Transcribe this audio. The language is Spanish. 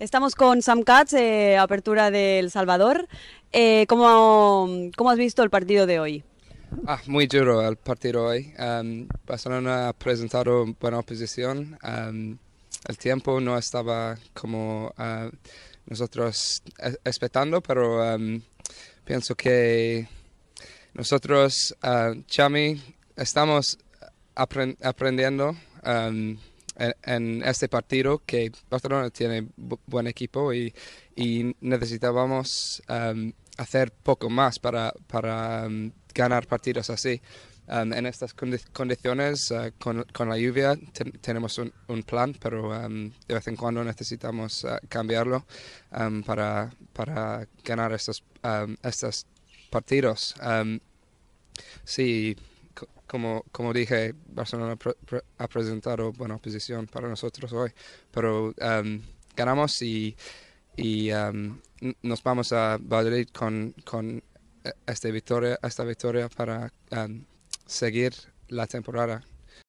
Estamos con Sam Katz, eh, apertura del Salvador. Eh, ¿cómo, has visto el partido de hoy? Ah, muy duro el partido hoy. Em, Barcelona ha presentado buena oposición. Em, el tiempo no estaba como eh, nosotros esperando, pero em, pienso que nosotros, Chami, estamos aprendiendo en, este partido que Barcelona tiene buen equipo y, necesitábamos em, hacer poco más para, em, ganar partidos así. Em, en estas condiciones, eh, con, la lluvia, tenemos un, plan, pero de vez en cuando necesitamos eh, cambiarlo para, para, ganar estos, estos partidos. sí, como, como dije, Barcelona ha presentado buena posición para nosotros hoy, pero um, ganamos y, um, nos vamos a Madrid con, e-, esta victoria, esta victoria para um, seguir la temporada